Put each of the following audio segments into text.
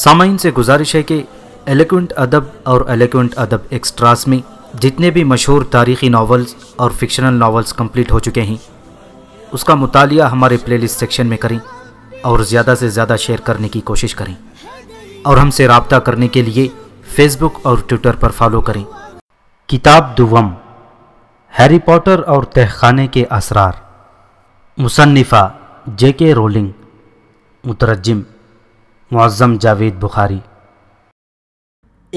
सामाइन से गुजारिश है कि एलिक्वेंट अदब और एलिक्वेंट अदब एक्स्ट्रास में जितने भी मशहूर तारीखी नावल्स और फिक्शनल नावल्स कंप्लीट हो चुके हैं उसका मुताल हमारे लिस्ट सेक्शन में करें और ज़्यादा से ज़्यादा शेयर करने की कोशिश करें और हमसे रबता करने के लिए फेसबुक और ट्विटर पर फॉलो करें किताब दुवम हैरी पॉटर और तहखाने के असरार मुसन्फ़ा जे के रोलिंग मुतरजम मुआज़म जावेद बुखारी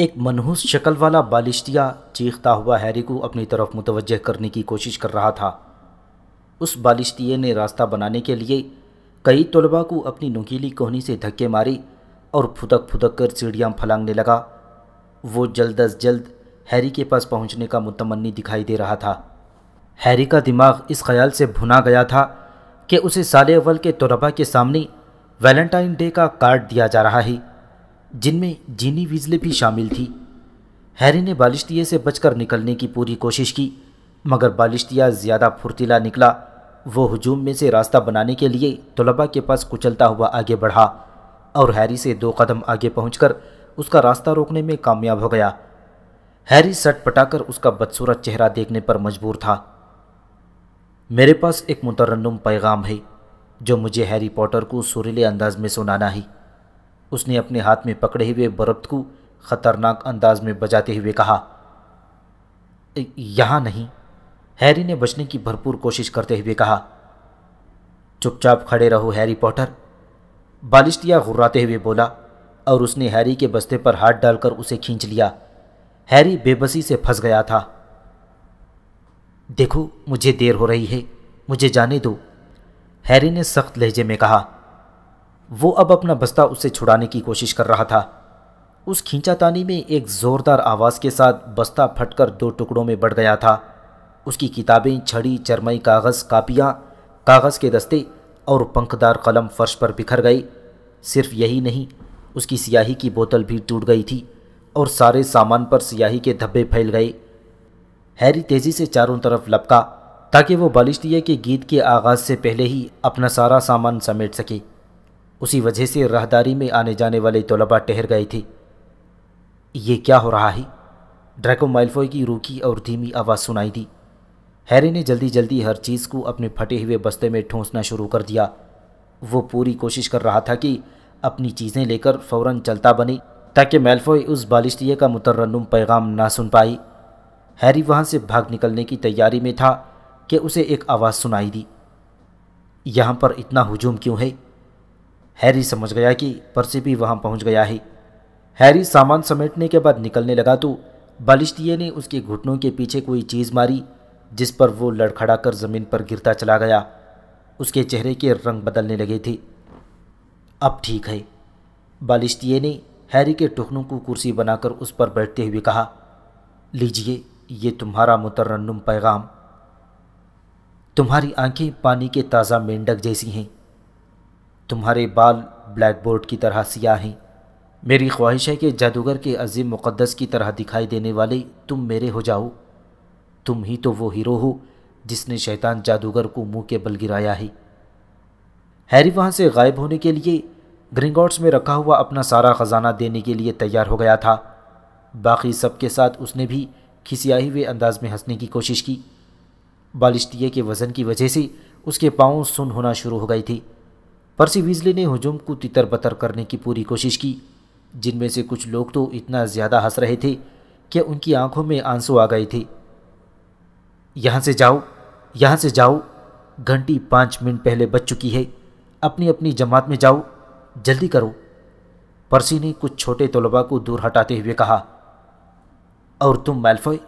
एक मनहूस शक्ल वाला बालिश्तिया चीखता हुआ हैरी को अपनी तरफ मुतवजह करने की कोशिश कर रहा था उस बालिश्तिए ने रास्ता बनाने के लिए कई तलबा को अपनी नकीली कोहनी से धक्के मारी और फुदक फुदक कर सीढ़ियाँ फलांगने लगा वो जल्द अज जल्द हैरी के पास पहुँचने का मुतमनी दिखाई दे रहा था हैरी का दिमाग इस ख्याल से भुना गया था कि उसे साले अवल के तलबा के सामने वैलेंटाइन डे का कार्ड दिया जा रहा है जिनमें जीनी विजले भी शामिल थी हैरी ने बालिश्तिये से बचकर निकलने की पूरी कोशिश की मगर बालिश्तिया ज़्यादा फुर्तीला निकला वो हजूम में से रास्ता बनाने के लिए तलबा के पास कुचलता हुआ आगे बढ़ा और हैरी से दो कदम आगे पहुंचकर उसका रास्ता रोकने में कामयाब हो गया हैरी सट पटाकर उसका बदसूरत चेहरा देखने पर मजबूर था मेरे पास एक मुतरन्नम पैगाम है जो मुझे हैरी पॉटर को सुरीले अंदाज में सुनाना ही उसने अपने हाथ में पकड़े हुए बरब्त को ख़तरनाक अंदाज में बजाते हुए कहा यहाँ नहीं हैरी ने बचने की भरपूर कोशिश करते हुए कहा चुपचाप खड़े रहो हैरी पॉटर बालिश्तिया घुर्राते हुए बोला और उसने हैरी के बस्ते पर हाथ डालकर उसे खींच लिया हैरी बेबसी से फंस गया था देखो मुझे देर हो रही है मुझे जाने दो हैरी ने सख्त लहजे में कहा वो अब अपना बस्ता उससे छुड़ाने की कोशिश कर रहा था उस खींचातानी में एक ज़ोरदार आवाज़ के साथ बस्ता फटकर दो टुकड़ों में बढ़ गया था उसकी किताबें छड़ी चरमई कागज़ कापियाँ कागज़ के दस्ते और पंखदार कलम फर्श पर बिखर गई सिर्फ यही नहीं उसकी सियाही की बोतल भी टूट गई थी और सारे सामान पर सियाही के धब्बे फैल गए हैरी तेज़ी से चारों तरफ लपका ताकि वो बालिश्तिया के गीत के आगाज़ से पहले ही अपना सारा सामान समेट सके उसी वजह से राहदारी में आने जाने वाले तलबा ठहर गए थे ये क्या हो रहा है ड्रैको माइल्फॉय की रूखी और धीमी आवाज़ सुनाई दी हैरी ने जल्दी जल्दी हर चीज़ को अपने फटे हुए बस्ते में ठोंसना शुरू कर दिया वो पूरी कोशिश कर रहा था कि अपनी चीज़ें लेकर फौरन चलता बने ताकि मेल्फोय उस बालिश्तिया का मुतरन्नुम पैगाम ना सुन पाई हैरी वहाँ से भाग निकलने की तैयारी में था कि उसे एक आवाज़ सुनाई दी यहाँ पर इतना हुजूम क्यों है हैरी समझ गया कि परसे भी वहाँ पहुँच गया है हैरी सामान समेटने के बाद निकलने लगा तो बालिश्तिये ने उसके घुटनों के पीछे कोई चीज़ मारी जिस पर वो लड़खड़ा कर ज़मीन पर गिरता चला गया उसके चेहरे के रंग बदलने लगे थे अब ठीक है बालिश्तिये ने हैरी के टुकनों को कुर्सी बनाकर उस पर बैठते हुए कहा लीजिए ये तुम्हारा मुतरन्नुम पैगाम तुम्हारी आंखें पानी के ताज़ा मेंढक जैसी हैं तुम्हारे बाल ब्लैक बोर्ड की तरह सियाह हैं मेरी ख्वाहिश है कि जादूगर के अजीम मुक़दस की तरह दिखाई देने वाले तुम मेरे हो जाओ तुम ही तो वो हीरो हो जिसने शैतान जादूगर को मुंह के बल गिराया है हैरी वहाँ से गायब होने के लिए ग्रिंगॉट्स में रखा हुआ अपना सारा ख़जाना देने के लिए तैयार हो गया था बाकी सबके साथ उसने भी खिसियाए हुए अंदाज में हंसने की कोशिश की बालिश्तिया के वज़न की वजह से उसके पाँव सुन होना शुरू हो गई थी पर्सी विजली ने हजूम को तितर बतर करने की पूरी कोशिश की जिनमें से कुछ लोग तो इतना ज़्यादा हंस रहे थे कि उनकी आंखों में आंसू आ गए थे यहाँ से जाओ यहाँ से जाओ घंटी पाँच मिनट पहले बज चुकी है अपनी अपनी जमात में जाओ जल्दी करो पर्सी ने कुछ छोटे तलबा को दूर हटाते हुए कहा और तुम मैल्फॉय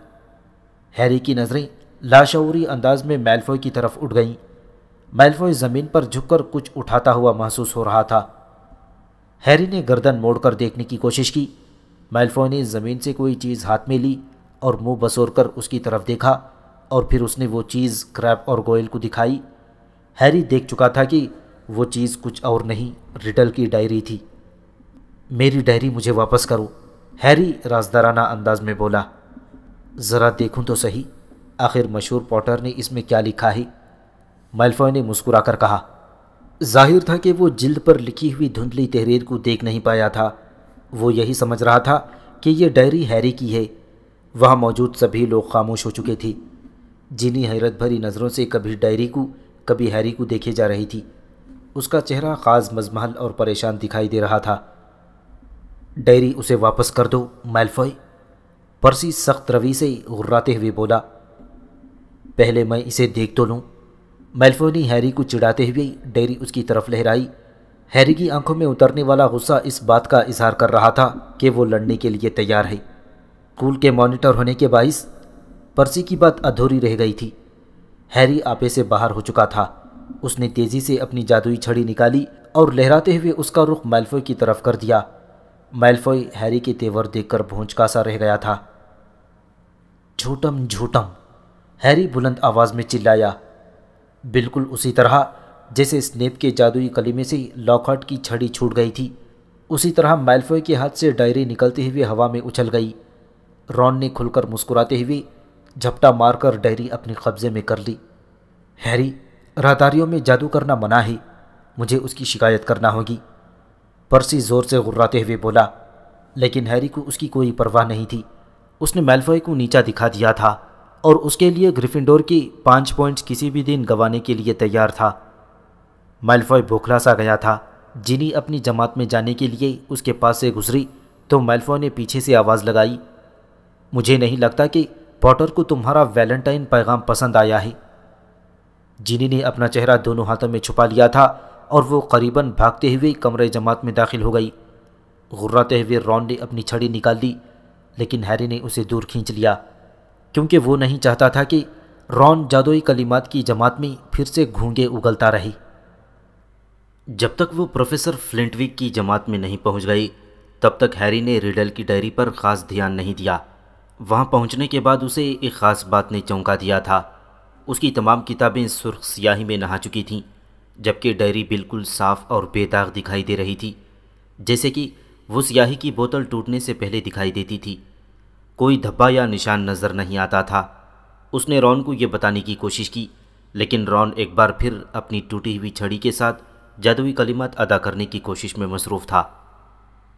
हैरी की नज़रें लाशौरी अंदाज में मेलफॉय की तरफ उठ गईं मेलफॉय ज़मीन पर झुककर कुछ उठाता हुआ महसूस हो रहा था हैरी ने गर्दन मोड़कर देखने की कोशिश की मेलफॉय ने ज़मीन से कोई चीज़ हाथ में ली और मुंह बसोर कर उसकी तरफ देखा और फिर उसने वो चीज़ क्रैप और गोयल को दिखाई हैरी देख चुका था कि वो चीज़ कुछ और नहीं रिटल की डायरी थी मेरी डायरी मुझे वापस करो हैरी राजदाराना अंदाज में बोला ज़रा देखूं तो सही आखिर मशहूर पॉटर ने इसमें क्या लिखा है मैलफॉय ने मुस्कुराकर कहा जाहिर था कि वो जिल्द पर लिखी हुई धुंधली तहरीर को देख नहीं पाया था वो यही समझ रहा था कि यह डायरी हैरी की है वहाँ मौजूद सभी लोग खामोश हो चुके थे जिन्हें हैरत भरी नज़रों से कभी डायरी को कभी हैरी को देखे जा रही थी उसका चेहरा ख़ास मजमहल और परेशान दिखाई दे रहा था डायरी उसे वापस कर दो मैलफॉय पर्सी सख्त रवि से गुर्राते हुए बोला पहले मैं इसे देख तो लूँ मेल्फो ने हैरी को चिढ़ाते हुए डेरी उसकी तरफ लहराई हैरी की आंखों में उतरने वाला गुस्सा इस बात का इजहार कर रहा था कि वो लड़ने के लिए तैयार है स्कूल के मॉनिटर होने के बाइस पर्सी की बात अधूरी रह गई थी हैरी आपे से बाहर हो चुका था उसने तेज़ी से अपनी जादुई छड़ी निकाली और लहराते हुए उसका रुख मैल्फोय की तरफ कर दिया मैल्फोय हैरी के तेवर देखकर भूंचका सा रह गया था झूठम झूठम हैरी बुलंद आवाज़ में चिल्लाया बिल्कुल उसी तरह जैसे स्नेप के जादुई कलीमे से लॉकहार्ट की छड़ी छूट गई थी उसी तरह मैल्फोय के हाथ से डायरी निकलते हुए हवा में उछल गई रॉन ने खुलकर मुस्कुराते हुए झपटा मारकर डायरी अपने कब्जे में कर ली हैरी राहदारियों में जादू करना मना है मुझे उसकी शिकायत करना होगी पर्सी ज़ोर से गुर्राते हुए बोला लेकिन हैरी को उसकी कोई परवाह नहीं थी उसने मैल्फॉय को नीचा दिखा दिया था और उसके लिए ग्रिफिंडोर की पाँच पॉइंट किसी भी दिन गंवाने के लिए तैयार था मेलफॉय बौखला सा गया था जिनी अपनी जमात में जाने के लिए उसके पास से गुजरी तो मेलफॉय ने पीछे से आवाज़ लगाई मुझे नहीं लगता कि पॉटर को तुम्हारा वैलेंटाइन पैगाम पसंद आया है जिनी ने अपना चेहरा दोनों हाथों में छुपा लिया था और वो करीबन भागते हुए कमरे जमात में दाखिल हो गई गुर्राते हुए रॉन ने अपनी छड़ी निकाल दी लेकिन हैरी ने उसे दूर खींच लिया क्योंकि वो नहीं चाहता था कि रॉन जादोई कलिमात की जमात में फिर से घूंगे उगलता रही जब तक वो प्रोफेसर फ्लिंटविक की जमात में नहीं पहुंच गई तब तक हैरी ने रिडल की डायरी पर ख़ास ध्यान नहीं दिया वहां पहुंचने के बाद उसे एक ख़ास बात ने चौंका दिया था उसकी तमाम किताबें सुर्ख स्याही में नहा चुकी थीं जबकि डायरी बिल्कुल साफ और बेदाग दिखाई दे रही थी जैसे कि वो स्याही की बोतल टूटने से पहले दिखाई देती थी कोई धब्बा या निशान नज़र नहीं आता था उसने रॉन को यह बताने की कोशिश की लेकिन रॉन एक बार फिर अपनी टूटी हुई छड़ी के साथ जादुई कलिमत अदा करने की कोशिश में मसरूफ़ था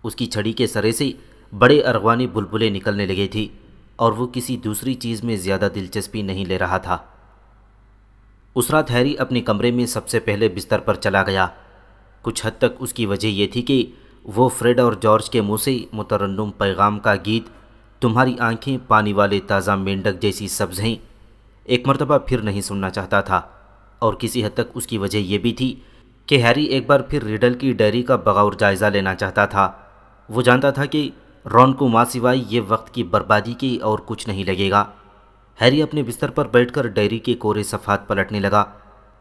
उसकी छड़ी के सरे से बड़े अरगवानी बुलबुलें निकलने लगे थी और वो किसी दूसरी चीज़ में ज़्यादा दिलचस्पी नहीं ले रहा था उस रात हैरी अपने कमरे में सबसे पहले बिस्तर पर चला गया कुछ हद तक उसकी वजह यह थी कि वो फ्रेड और जॉर्ज के मुँह से मुतरन्नुम पैगाम का गीत तुम्हारी आंखें पानी वाले ताज़ा मेंढक जैसी सब्ज हैं एक मरतबा फिर नहीं सुनना चाहता था और किसी हद तक उसकी वजह यह भी थी कि हैरी एक बार फिर रिडल की डायरी का बगौर जायज़ा लेना चाहता था वो जानता था कि रॉन को माँ सिवाय ये वक्त की बर्बादी की और कुछ नहीं लगेगा हैरी अपने बिस्तर पर बैठकर डायरी के कोरे सफ़ात पलटने लगा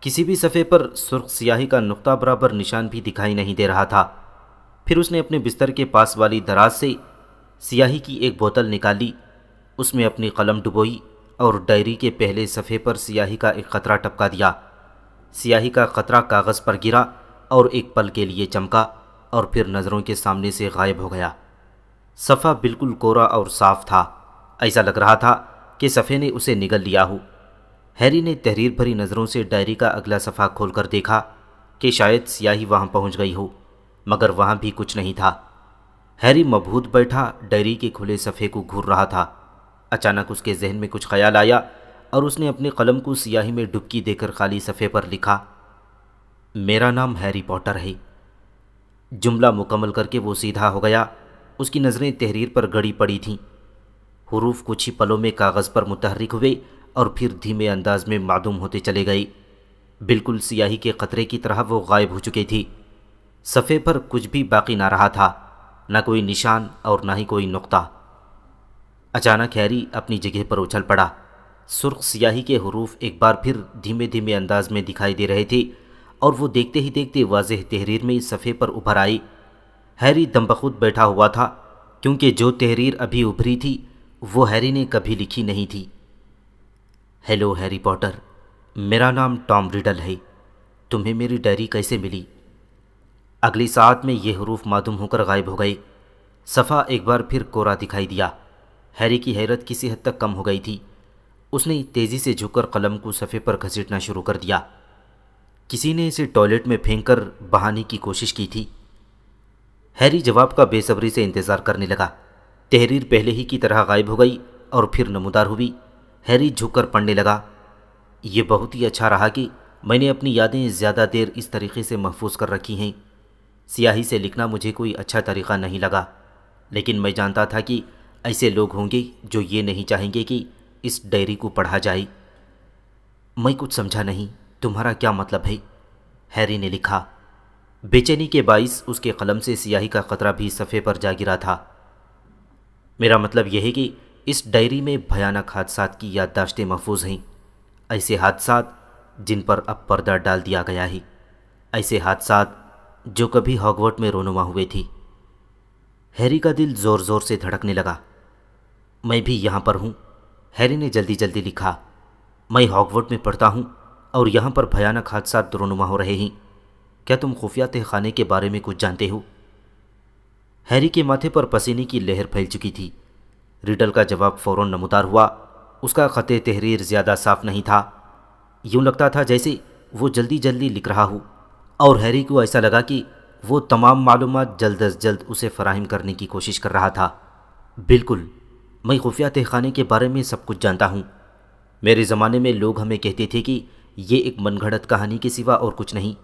किसी भी सफ़े पर सुर्ख स्याही का नुक्ता बराबर निशान भी दिखाई नहीं दे रहा था फिर उसने अपने बिस्तर के पास वाली दराज से स्याही की एक बोतल निकाली उसमें अपनी कलम डुबोई और डायरी के पहले सफ़े पर स्याही का एक ख़तरा टपका दिया स्याही का ख़तरा कागज़ पर गिरा और एक पल के लिए चमका और फिर नज़रों के सामने से गायब हो गया सफ़ा बिल्कुल कोरा और साफ था ऐसा लग रहा था कि सफ़े ने उसे निगल लिया हो हैरी ने तहरीर भरी नज़रों से डायरी का अगला सफ़ा खोलकर देखा कि शायद स्याही वहाँ पहुँच गई हो मगर वहाँ भी कुछ नहीं था हैरी मबहूत बैठा डायरी के खुले सफ़े को घूर रहा था अचानक उसके जहन में कुछ ख्याल आया और उसने अपने कलम को सियाही में डुबकी देकर खाली सफ़े पर लिखा मेरा नाम हैरी पॉटर है जुमला मुकम्मल करके वो सीधा हो गया उसकी नज़रें तहरीर पर गड़ी पड़ी थीं हरूफ कुछ ही पलों में कागज़ पर मुतहरिक हुए और फिर धीमे अंदाज में मालूम होते चले गए बिल्कुल सियाही के ख़तरे की तरह वो गायब हो चुकी थी सफ़े पर कुछ भी बाकी ना रहा था ना कोई निशान और ना ही कोई नुक्ता अचानक हैरी अपनी जगह पर उछल पड़ा सुर्ख सियाही के हरूफ एक बार फिर धीमे धीमे अंदाज में दिखाई दे रहे थे और वो देखते ही देखते वाज तहरीर में सफ़े पर उभर आई हैरी दमबखुद बैठा हुआ था क्योंकि जो तहरीर अभी उभरी थी वो हैरी ने कभी लिखी नहीं थी हेलो हैरी पॉटर मेरा नाम टॉम रिडल है तुम्हें मेरी डायरी कैसे मिली अगली साथ में यह हरूफ मादूम होकर गायब हो गए सफ़ा एक बार फिर कोरा दिखाई दिया हैरी की हैरत किसी हद तक कम हो गई थी उसने तेज़ी से झुककर कलम को सफ़े पर घसीटना शुरू कर दिया किसी ने इसे टॉयलेट में फेंक कर बहाने की कोशिश की थी हैरी जवाब का बेसब्री से इंतज़ार करने लगा तहरीर पहले ही की तरह गायब हो गई और फिर नमदार हुई हैरी झुककर पढ़ने लगा ये बहुत ही अच्छा रहा कि मैंने अपनी यादें ज़्यादा देर इस तरीके से महफूज कर रखी हैं स्याही से लिखना मुझे कोई अच्छा तरीक़ा नहीं लगा लेकिन मैं जानता था कि ऐसे लोग होंगे जो ये नहीं चाहेंगे कि इस डायरी को पढ़ा जाए मैं कुछ समझा नहीं तुम्हारा क्या मतलब है हैरी ने लिखा बेचैनी के बाइस उसके कलम से स्याही का ख़तरा भी सफ़े पर जा गिरा था मेरा मतलब यह है कि इस डायरी में भयानक हादसा की याददाश्तें महफूज हैं ऐसे हादसा जिन पर अब पर्दा डाल दिया गया है ऐसे हादसा जो कभी हॉगवर्ट में रोनुमा हुए थी हैरी का दिल ज़ोर ज़ोर से धड़कने लगा मैं भी यहाँ पर हूँ हैरी ने जल्दी जल्दी लिखा मैं हॉगवर्ट में पढ़ता हूँ और यहाँ पर भयानक हादसा रोनुमा हो रहे हैं क्या तुम खुफिया तहखाने के बारे में कुछ जानते हो हैरी के माथे पर पसीने की लहर फैल चुकी थी रिडल का जवाब फ़ौर नमदार हुआ उसका ख़त तहरीर ज़्यादा साफ नहीं था यूँ लगता था जैसे वो जल्दी जल्दी लिख रहा हूं और हैरी को ऐसा लगा कि वो तमाम मालूम जल्द अज जल्द उसे फराहम करने की कोशिश कर रहा था बिल्कुल मैं खुफिया तहखाने के बारे में सब कुछ जानता हूँ मेरे ज़माने में लोग हमें कहते थे कि ये एक मनगढ़ंत कहानी के सिवा और कुछ नहीं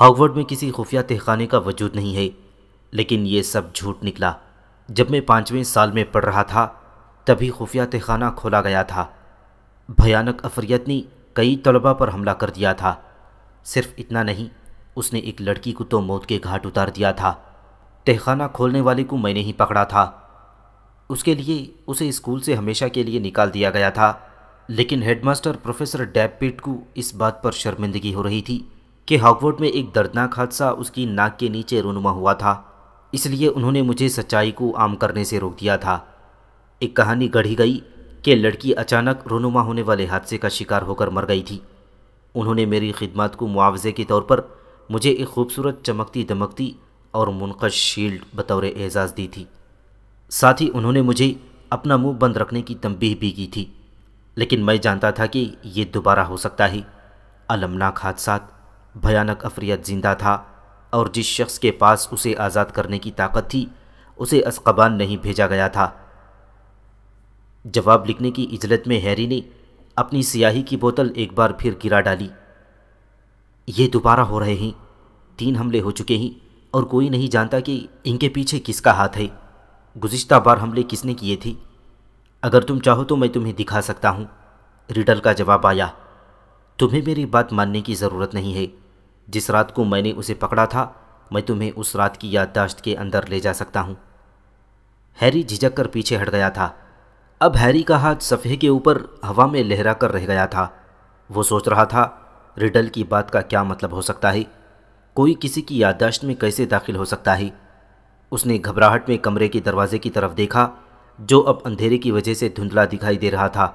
हॉकवर्ड में किसी खुफिया तहखाने का वजूद नहीं है लेकिन ये सब झूठ निकला जब मैं पाँचवें साल में पढ़ रहा था तभी खुफिया तहखाना खोला गया था भयानक अफरियत ने कई तलबा पर हमला कर दिया था सिर्फ इतना नहीं उसने एक लड़की को तो मौत के घाट उतार दिया था तहखाना खोलने वाले को मैंने ही पकड़ा था उसके लिए उसे स्कूल से हमेशा के लिए निकाल दिया गया था लेकिन हेडमास्टर प्रोफेसर डैपपिट को इस बात पर शर्मिंदगी हो रही थी कि हॉकवर्ड में एक दर्दनाक हादसा उसकी नाक के नीचे रुनुमा हुआ था इसलिए उन्होंने मुझे सच्चाई को आम करने से रोक दिया था एक कहानी गढ़ी गई कि लड़की अचानक रुनुमा होने वाले हादसे का शिकार होकर मर गई थी उन्होंने मेरी खिदमत को मुआवजे के तौर पर मुझे एक खूबसूरत चमकती दमकती और मुनकश शील्ड बतौर एजाज़ दी थी साथ ही उन्होंने मुझे अपना मुंह बंद रखने की तंबीह भी की थी लेकिन मैं जानता था कि ये दोबारा हो सकता है अलमनाक हादसा भयानक अफरियत जिंदा था और जिस शख्स के पास उसे आज़ाद करने की ताकत थी उसे असकबान नहीं भेजा गया था जवाब लिखने की इजलत में हैरी ने अपनी स्याही की बोतल एक बार फिर गिरा डाली ये दोबारा हो रहे हैं तीन हमले हो चुके हैं और कोई नहीं जानता कि इनके पीछे किसका हाथ है गुज्त बार हमले किसने किए थे अगर तुम चाहो तो मैं तुम्हें दिखा सकता हूँ रिडल का जवाब आया तुम्हें मेरी बात मानने की ज़रूरत नहीं है जिस रात को मैंने उसे पकड़ा था मैं तुम्हें उस रात की याददाश्त के अंदर ले जा सकता हूँ हैरी झिझक कर पीछे हट गया था अब हैरी का हाथ सफ़े के ऊपर हवा में लहरा कर रह गया था वो सोच रहा था रिडल की बात का क्या मतलब हो सकता है कोई किसी की याददाश्त में कैसे दाखिल हो सकता है उसने घबराहट में कमरे के दरवाजे की तरफ देखा जो अब अंधेरे की वजह से धुंधला दिखाई दे रहा था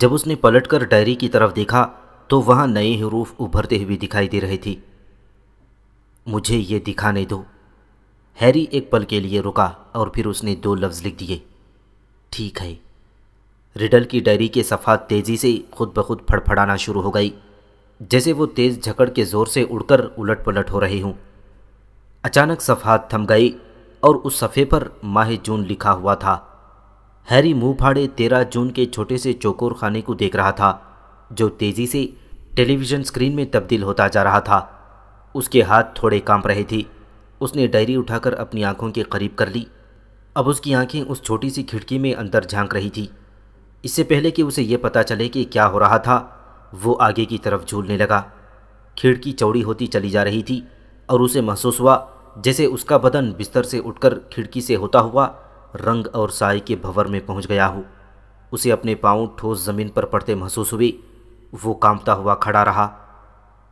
जब उसने पलटकर डायरी की तरफ देखा तो वहाँ नए हरूफ उभरते हुए दिखाई दे रहे थे मुझे ये दिखाने दो हैरी एक पल के लिए रुका और फिर उसने दो लफ्ज़ लिख दिए ठीक है रिडल की डायरी के सफ़ात तेज़ी से खुद ब खुद फड़फड़ाना शुरू हो गई जैसे वो तेज़ झकड़ के ज़ोर से उड़कर उलट पलट हो रही हूँ अचानक सफ़ात थम गई और उस सफ़े पर माह जून लिखा हुआ था हैरी मुंह फाड़े तेरह जून के छोटे से चौकोर खाने को देख रहा था जो तेज़ी से टेलीविज़न स्क्रीन में तब्दील होता जा रहा था उसके हाथ थोड़े कांप रहे थे उसने डायरी उठाकर अपनी आंखों के करीब कर ली अब उसकी आंखें उस छोटी सी खिड़की में अंदर झांक रही थी इससे पहले कि उसे ये पता चले कि क्या हो रहा था वो आगे की तरफ झूलने लगा खिड़की चौड़ी होती चली जा रही थी और उसे महसूस हुआ जैसे उसका बदन बिस्तर से उठकर खिड़की से होता हुआ रंग और साय के भंवर में पहुंच गया हो उसे अपने पाँव ठोस ज़मीन पर पड़ते महसूस हुए वो कांपता हुआ खड़ा रहा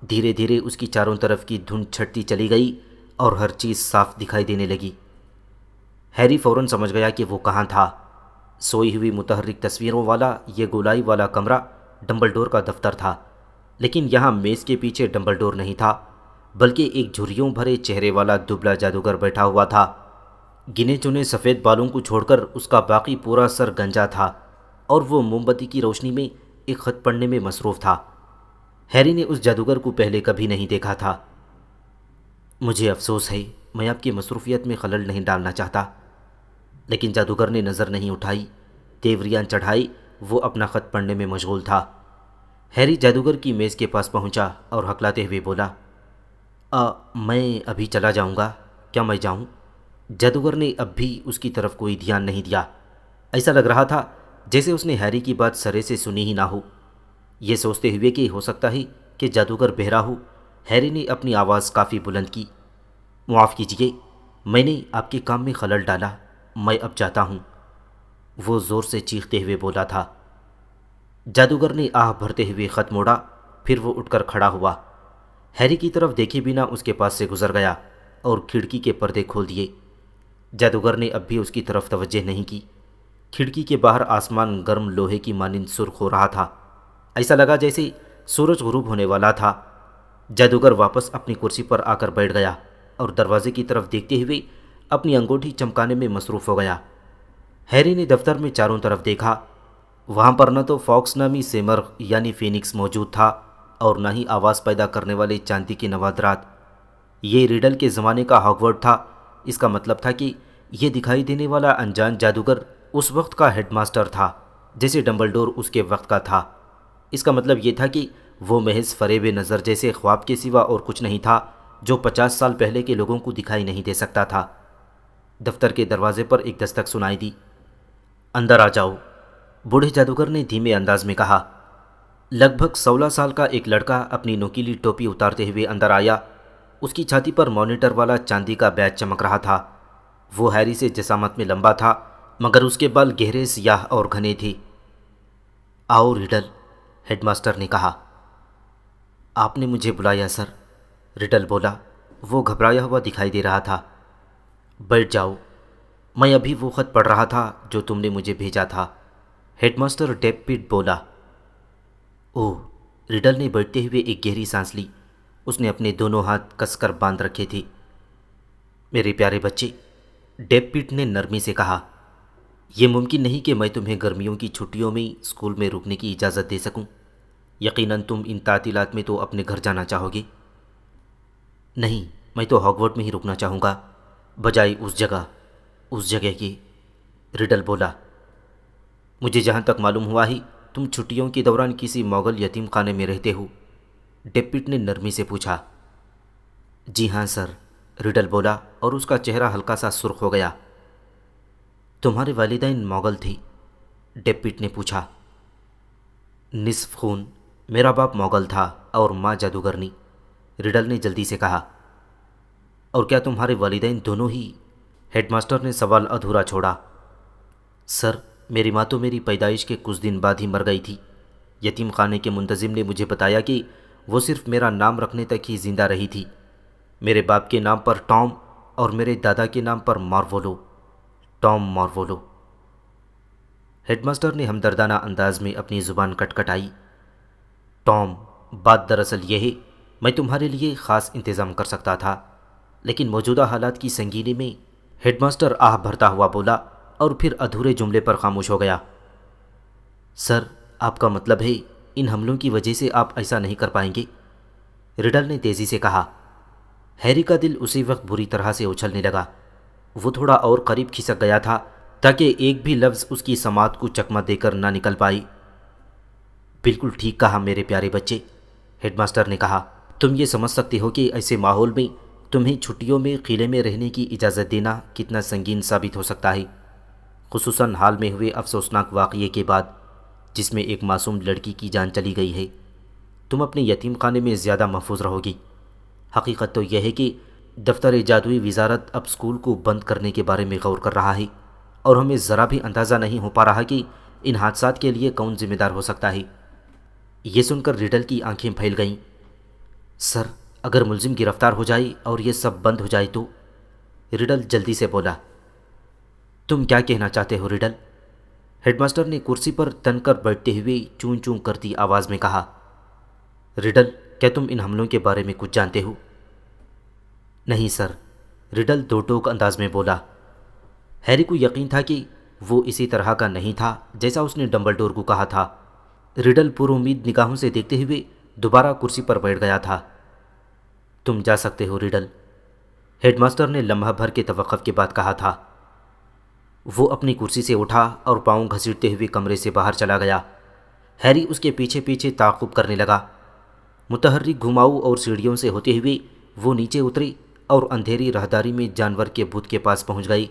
धीरे धीरे उसकी चारों तरफ की धुंध छटती चली गई और हर चीज़ साफ दिखाई देने लगी हैरी फौरन समझ गया कि वो कहाँ था सोई हुई मुतहरक तस्वीरों वाला ये गोलाई वाला कमरा डम्बलडोर का दफ्तर था लेकिन यहाँ मेज़ के पीछे डम्बलडोर नहीं था बल्कि एक झुरियों भरे चेहरे वाला दुबला जादूगर बैठा हुआ था गिने चुने सफ़ेद बालों को छोड़कर उसका बाकी पूरा सर गंजा था और वो मोमबत्ती की रोशनी में एक ख़त पढ़ने में मसरूफ़ था हैरी ने उस जादूगर को पहले कभी नहीं देखा था मुझे अफसोस है मैं आपकी मसरूफियत में खलल नहीं डालना चाहता लेकिन जादूगर ने नज़र नहीं उठाई देवरियान चढ़ाई वो अपना ख़त पढ़ने में मशगूल था हैरी जादूगर की मेज़ के पास पहुंचा और हकलाते हुए बोला आ, मैं अभी चला जाऊंगा क्या मैं जाऊं? जादूगर ने अब भी उसकी तरफ कोई ध्यान नहीं दिया ऐसा लग रहा था जैसे उसने हैरी की बात सरे से सुनी ही ना हो ये सोचते हुए कि हो सकता है कि जादूगर बहरा हो हैरी ने अपनी आवाज़ काफ़ी बुलंद की माफ़ कीजिए मैंने आपके काम में खलल डाला मैं अब जाता हूँ वो ज़ोर से चीखते हुए बोला था जादूगर ने आह भरते हुए ख़त मोड़ा फिर वो उठकर खड़ा हुआ हैरी की तरफ देखे बिना उसके पास से गुजर गया और खिड़की के पर्दे खोल दिए जादूगर ने अब भी उसकी तरफ तवज्जह नहीं की खिड़की के बाहर आसमान गर्म लोहे की मानिंद सुर्ख हो रहा था ऐसा लगा जैसे सूरज गुरूब होने वाला था जादूगर वापस अपनी कुर्सी पर आकर बैठ गया और दरवाजे की तरफ देखते हुए अपनी अंगूठी चमकाने में मसरूफ़ हो गया हैरी ने दफ्तर में चारों तरफ देखा वहाँ पर न तो फॉक्स नामी सेमर यानी फिनिक्स मौजूद था और न ही आवाज़ पैदा करने वाले चांदी के नवादरात ये रिडल के ज़माने का हॉकवर्ड था इसका मतलब था कि यह दिखाई देने वाला अनजान जादूगर उस वक्त का हेडमास्टर था जैसे डम्बलडोर उसके वक्त का था इसका मतलब ये था कि वो महज फरेब नज़र जैसे ख्वाब के सिवा और कुछ नहीं था जो पचास साल पहले के लोगों को दिखाई नहीं दे सकता था दफ्तर के दरवाजे पर एक दस्तक सुनाई दी अंदर आ जाओ बूढ़े जादूगर ने धीमे अंदाज में कहा लगभग सोलह साल का एक लड़का अपनी नोकीली टोपी उतारते हुए अंदर आया उसकी छाती पर मॉनिटर वाला चांदी का बैच चमक रहा था वो हैरी से जसामत में लंबा था मगर उसके बाल गहरे सियाह और घने थे आओ रिडल हेडमास्टर ने कहा आपने मुझे बुलाया सर रिडल बोला वो घबराया हुआ दिखाई दे रहा था बैठ जाओ मैं अभी वो ख़त पढ़ रहा था जो तुमने मुझे भेजा था हेडमास्टर डेपिट बोला ओह रिडल ने बैठते हुए एक गहरी सांस ली उसने अपने दोनों हाथ कसकर बांध रखे थे मेरे प्यारे बच्चे डेपिट ने नरमी से कहा यह मुमकिन नहीं कि मैं तुम्हें गर्मियों की छुट्टियों में स्कूल में रुकने की इजाज़त दे सकूं। यकीनन तुम इन तातीलात में तो अपने घर जाना चाहोगे नहीं मैं तो हॉकवर्ड में ही रुकना चाहूँगा बजाय उस जगह उस जगह की रिडल बोला मुझे जहाँ तक मालूम हुआ ही तुम छुट्टियों के दौरान किसी मोगल यतीम खाने में रहते हो डेपिट ने नरमी से पूछा जी हाँ सर रिडल बोला और उसका चेहरा हल्का सा सुर्ख हो गया तुम्हारे वालदेन मोगल थी डेपिट ने पूछा निसफ खून मेरा बाप मोगल था और माँ जादूगरनी रिडल ने जल्दी से कहा और क्या तुम्हारे वालदेन दोनों ही हेडमास्टर ने सवाल अधूरा छोड़ा सर मेरी माँ तो मेरी पैदाइश के कुछ दिन बाद ही मर गई थी यतीम खाने के मुंतजिम ने मुझे बताया कि वो सिर्फ मेरा नाम रखने तक ही जिंदा रही थी मेरे बाप के नाम पर टॉम और मेरे दादा के नाम पर मारवोलो टॉम मारवोलो हेडमास्टर ने हमदर्दाना अंदाज में अपनी ज़ुबान कटकटाई टॉम बात दरअसल यह है मैं तुम्हारे लिए ख़ास इंतज़ाम कर सकता था लेकिन मौजूदा हालात की संगीनी में हेडमास्टर आह भरता हुआ बोला और फिर अधूरे जुमले पर खामोश हो गया सर आपका मतलब है इन हमलों की वजह से आप ऐसा नहीं कर पाएंगे रिडल ने तेज़ी से कहा हैरी का दिल उसी वक्त बुरी तरह से उछलने लगा वो थोड़ा और करीब खिसक गया था ताकि एक भी लफ्ज़ उसकी समात को चकमा देकर ना निकल पाई बिल्कुल ठीक कहा मेरे प्यारे बच्चे हेडमास्टर ने कहा तुम ये समझ सकते हो कि ऐसे माहौल में तुम्हें छुट्टियों में किले में रहने की इजाज़त देना कितना संगीन साबित हो सकता है खसूस हाल में हुए अफसोसनाक वाक़े के बाद जिसमें एक मासूम लड़की की जान चली गई है तुम अपने यतीम खाने में ज़्यादा महफूज रहोगी हकीकत तो यह है कि दफ्तर जादुई वजारत अब स्कूल को बंद करने के बारे में गौर कर रहा है और हमें ज़रा भी अंदाज़ा नहीं हो पा रहा कि इन हादसा के लिए कौन ज़िम्मेदार हो सकता है ये सुनकर रिडल की आंखें फैल गईं सर अगर मुलजिम गिरफ्तार हो जाए और ये सब बंद हो जाए तो रिडल जल्दी से बोला तुम क्या कहना चाहते हो रिडल हेडमास्टर ने कुर्सी पर तनकर बैठते हुए चूं चूं करती आवाज़ में कहा रिडल क्या तुम इन हमलों के बारे में कुछ जानते हो नहीं सर रिडल दो टोक अंदाज में बोला हैरी को यकीन था कि वो इसी तरह का नहीं था जैसा उसने डम्बल को कहा था रिडल पूर्व निगाहों से देखते हुए दोबारा कुर्सी पर बैठ गया था तुम जा सकते हो रिडल हेडमास्टर ने लम्हा भर के तवक़ के बाद कहा था वो अपनी कुर्सी से उठा और पाँव घसीटते हुए कमरे से बाहर चला गया हैरी उसके पीछे पीछे ताकुब करने लगा मुतहरिक घुमाऊ और सीढ़ियों से होते हुए वो नीचे उतरी और अंधेरी रहदारी में जानवर के भूत के पास पहुंच गई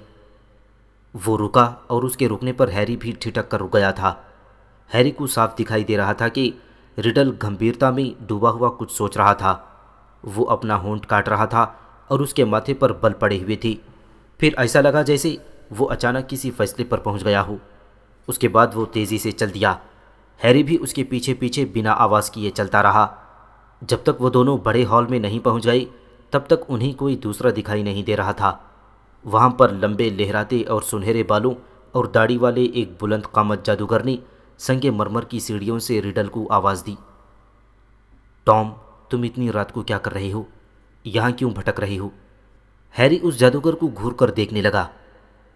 वो रुका और उसके रुकने पर हैरी भी ठिटक कर रुक गया था हैरी को साफ दिखाई दे रहा था कि रिडल गंभीरता में डूबा हुआ कुछ सोच रहा था वो अपना होंठ काट रहा था और उसके माथे पर बल पड़े हुए थी फिर ऐसा लगा जैसे वो अचानक किसी फैसले पर पहुंच गया हो उसके बाद वो तेज़ी से चल दिया हैरी भी उसके पीछे पीछे बिना आवाज़ किए चलता रहा जब तक वो दोनों बड़े हॉल में नहीं पहुंच गए तब तक उन्हें कोई दूसरा दिखाई नहीं दे रहा था वहाँ पर लंबे लहराते और सुनहरे बालों और दाढ़ी वाले एक बुलंद कामत जादूगर ने संगे मरमर की सीढ़ियों से रिडल को आवाज़ दी टॉम तुम इतनी रात को क्या कर रहे हो यहाँ क्यों भटक रहे हो हैरी उस जादूगर को घूर कर देखने लगा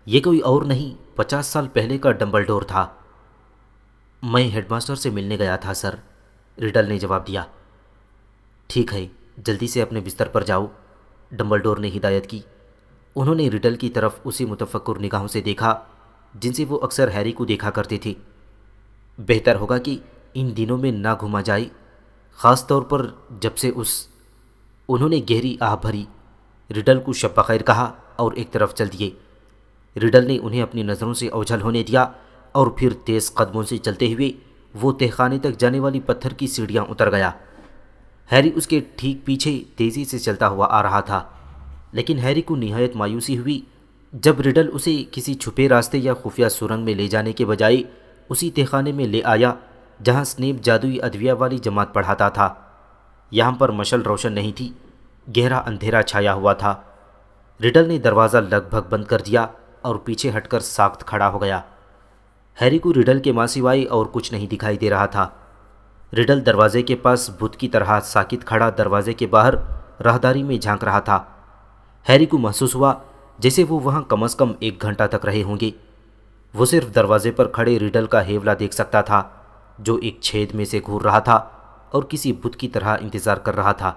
ये कोई और नहीं पचास साल पहले का डम्बल डोर था मैं हेडमास्टर से मिलने गया था सर रिडल ने जवाब दिया ठीक है जल्दी से अपने बिस्तर पर जाओ डम्बल डोर ने हिदायत की उन्होंने रिडल की तरफ उसी मुतफक्र निगाहों से देखा जिनसे वो अक्सर हैरी को देखा करती थी बेहतर होगा कि इन दिनों में ना घुमा जाए ख़ास तौर पर जब से उस उन्होंने गहरी आह भरी रिडल को शब बखैर कहा और एक तरफ चल दिए रिडल ने उन्हें अपनी नज़रों से ओझल होने दिया और फिर तेज़ कदमों से चलते हुए वो तहखाने तक जाने वाली पत्थर की सीढ़ियाँ उतर गया हैरी उसके ठीक पीछे तेज़ी से चलता हुआ आ रहा था लेकिन हैरी को नहायत मायूसी हुई जब रिडल उसे किसी छुपे रास्ते या खुफिया सुरंग में ले जाने के बजाय उसी तहखाने में ले आया जहां स्नेप जादुई अदविया वाली जमात पढ़ाता था यहाँ पर मशल रोशन नहीं थी गहरा अंधेरा छाया हुआ था रिडल ने दरवाज़ा लगभग बंद कर दिया और पीछे हटकर साख्त खड़ा हो गया हैरी को रिडल के माँ सिवाय और कुछ नहीं दिखाई दे रहा था रिडल दरवाजे के पास बुत की तरह साकित खड़ा दरवाजे के बाहर राहदारी में झांक रहा था हैरी को महसूस हुआ जैसे वो वहाँ कम अज़ कम एक घंटा तक रहे होंगे वो सिर्फ दरवाजे पर खड़े रिडल का हेवला देख सकता था जो एक छेद में से घूर रहा था और किसी बुत की तरह इंतज़ार कर रहा था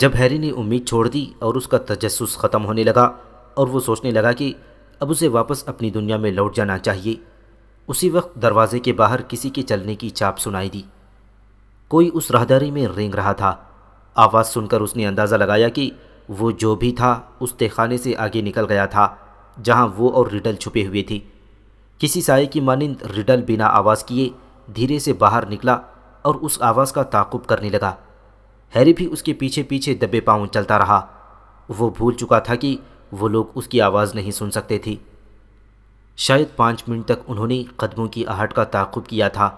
जब हैरी ने उम्मीद छोड़ दी और उसका तजस्स ख़त्म होने लगा और वो सोचने लगा कि अब उसे वापस अपनी दुनिया में लौट जाना चाहिए उसी वक्त दरवाजे के बाहर किसी के चलने की चाप सुनाई दी कोई उस राहदारी में रेंग रहा था आवाज़ सुनकर उसने अंदाज़ा लगाया कि वो जो भी था उस तेखाने से आगे निकल गया था जहाँ वो और रिडल छुपे हुए थे किसी साय की मानंद रिडल बिना आवाज़ किए धीरे से बाहर निकला और उस आवाज़ का ताकुब करने लगा हैरी भी उसके पीछे पीछे दबे पाँव चलता रहा वो भूल चुका था कि वो लोग उसकी आवाज़ नहीं सुन सकते थे शायद पाँच मिनट तक उन्होंने कदमों की आहट का ताकुब किया था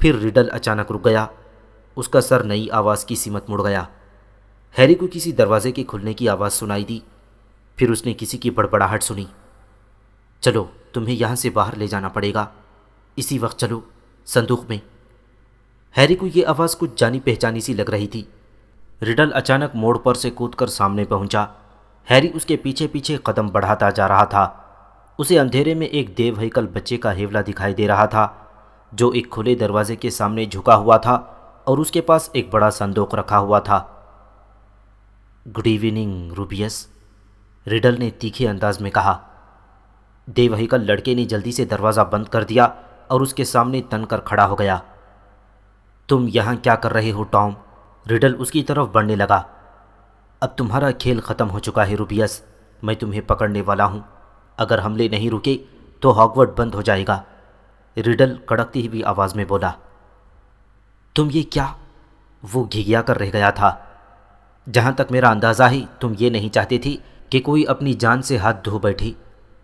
फिर रिडल अचानक रुक गया उसका सर नई आवाज़ की सीमत मुड़ गया हैरी को किसी दरवाजे के खुलने की आवाज़ सुनाई दी फिर उसने किसी की बड़बड़ाहट सुनी चलो तुम्हें यहाँ से बाहर ले जाना पड़ेगा इसी वक्त चलो संदूक में हैरी को यह आवाज़ कुछ जानी पहचानी सी लग रही थी रिडल अचानक मोड़ पर से कूदकर सामने पहुंचा हैरी उसके पीछे पीछे कदम बढ़ाता जा रहा था उसे अंधेरे में एक देव हैकल बच्चे का हेवला दिखाई दे रहा था जो एक खुले दरवाजे के सामने झुका हुआ था और उसके पास एक बड़ा संदूक रखा हुआ था गुड इवनिंग रूबियस रिडल ने तीखे अंदाज में कहा देव लड़के ने जल्दी से दरवाज़ा बंद कर दिया और उसके सामने तनकर खड़ा हो गया तुम यहाँ क्या कर रहे हो टॉम रिडल उसकी तरफ बढ़ने लगा अब तुम्हारा खेल ख़त्म हो चुका है रूबियस मैं तुम्हें पकड़ने वाला हूँ अगर हमले नहीं रुके तो हॉकवर्ड बंद हो जाएगा रिडल कड़कती हुई आवाज़ में बोला तुम ये क्या वो घिघिया कर रह गया था जहाँ तक मेरा अंदाज़ा है तुम ये नहीं चाहती थी कि कोई अपनी जान से हाथ धो बैठी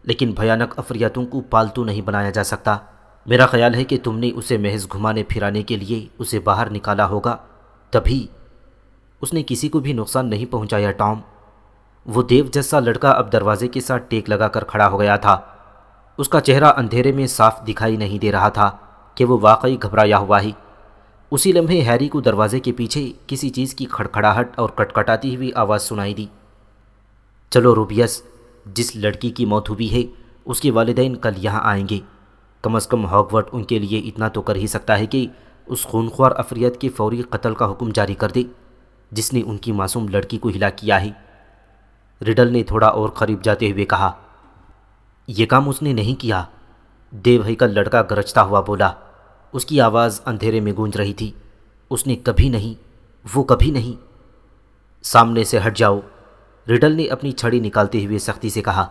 लेकिन भयानक अफरियातों को पालतू नहीं बनाया जा सकता मेरा ख्याल है कि तुमने उसे महज घुमाने फिराने के लिए उसे बाहर निकाला होगा तभी उसने किसी को भी नुकसान नहीं पहुंचाया टॉम वो देव जैसा लड़का अब दरवाजे के साथ टेक लगाकर खड़ा हो गया था उसका चेहरा अंधेरे में साफ दिखाई नहीं दे रहा था कि वो वाकई घबराया हुआ ही उसी लम्हे हैरी को दरवाजे के पीछे किसी चीज़ की खड़खड़ाहट और कटकटाती हुई आवाज़ सुनाई दी चलो रूबियस जिस लड़की की मौत हुई है उसके वालदेन कल यहाँ आएंगे कम अज़ कम हॉकवर्ट उनके लिए इतना तो कर ही सकता है कि उस खूनख्वार अफरीत की फौरी कत्ल का हुक्म जारी कर दे जिसने उनकी मासूम लड़की को हिला किया है रिडल ने थोड़ा और करीब जाते हुए कहा यह काम उसने नहीं किया भाई का लड़का गरजता हुआ बोला उसकी आवाज़ अंधेरे में गूंज रही थी उसने कभी नहीं वो कभी नहीं सामने से हट जाओ रिडल ने अपनी छड़ी निकालते हुए सख्ती से कहा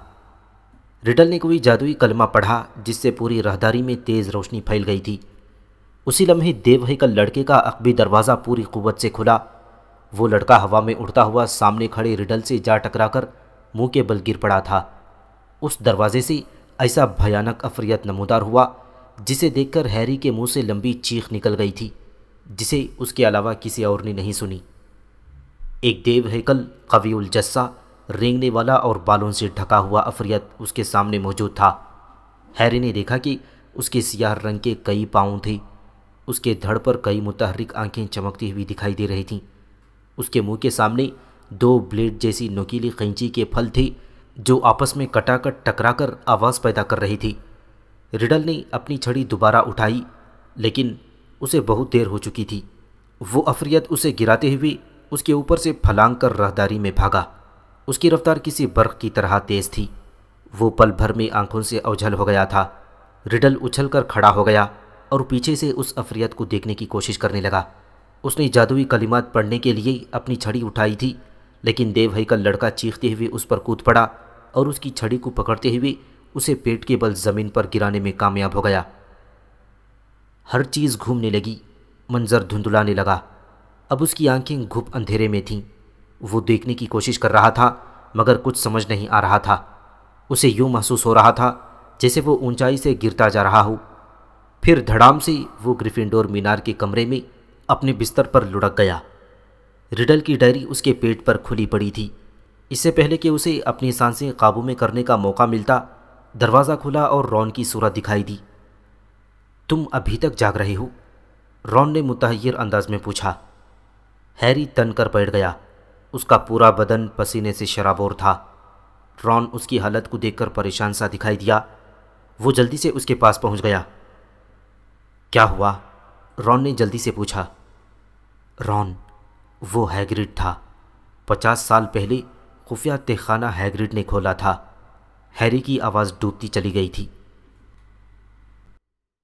रिटल ने कोई जादुई कलमा पढ़ा जिससे पूरी रहदारी में तेज़ रोशनी फैल गई थी उसी लम्हे देवहिकल लड़के का अकबी दरवाज़ा पूरी कुवत से खुला वो लड़का हवा में उड़ता हुआ सामने खड़े रिडल से जा टकराकर मुंह के बल गिर पड़ा था उस दरवाजे से ऐसा भयानक अफरियत नमोदार हुआ जिसे देखकर हैरी के मुंह से लंबी चीख निकल गई थी जिसे उसके अलावा किसी और ने नहीं सुनी एक देव हैकल कवीउल जस्सा रेंगने वाला और बालों से ढका हुआ अफरियत उसके सामने मौजूद था हैरी ने देखा कि उसके सियाह रंग के कई पाँव थे उसके धड़ पर कई मुतहरक आंखें चमकती हुई दिखाई दे रही थीं उसके मुंह के सामने दो ब्लेड जैसी नुकीली कैंची के फल थे जो आपस में कटाकट टकराकर आवाज़ पैदा कर रही थी रिडल ने अपनी छड़ी दोबारा उठाई लेकिन उसे बहुत देर हो चुकी थी वो अफरियत उसे गिराते हुए उसके ऊपर से फलांग कर रहदारी में भागा उसकी रफ्तार किसी बर्फ की तरह तेज थी वो पल भर में आंखों से अवझल हो गया था रिडल उछलकर खड़ा हो गया और पीछे से उस अफरियत को देखने की कोशिश करने लगा उसने जादुई कलिमात पढ़ने के लिए अपनी छड़ी उठाई थी लेकिन देव का लड़का चीखते हुए उस पर कूद पड़ा और उसकी छड़ी को पकड़ते हुए उसे पेट के बल ज़मीन पर गिराने में कामयाब हो गया हर चीज़ घूमने लगी मंजर धुंधलाने लगा अब उसकी आंखें घुप अंधेरे में थीं वो देखने की कोशिश कर रहा था मगर कुछ समझ नहीं आ रहा था उसे यूँ महसूस हो रहा था जैसे वो ऊंचाई से गिरता जा रहा हो फिर धड़ाम से वो ग्रिफिंडोर मीनार के कमरे में अपने बिस्तर पर लुढ़क गया रिडल की डायरी उसके पेट पर खुली पड़ी थी इससे पहले कि उसे अपनी सांसें काबू में करने का मौका मिलता दरवाज़ा खुला और रॉन की सूरत दिखाई दी तुम अभी तक जाग रहे हो रॉन ने मुतहर अंदाज में पूछा हैरी तन कर बैठ गया उसका पूरा बदन पसीने से शराबोर था रॉन उसकी हालत को देखकर परेशान सा दिखाई दिया वो जल्दी से उसके पास पहुंच गया क्या हुआ रॉन ने जल्दी से पूछा रॉन वो हैग्रिड था पचास साल पहले खुफिया तहखाना हैग्रिड ने खोला था हैरी की आवाज़ डूबती चली गई थी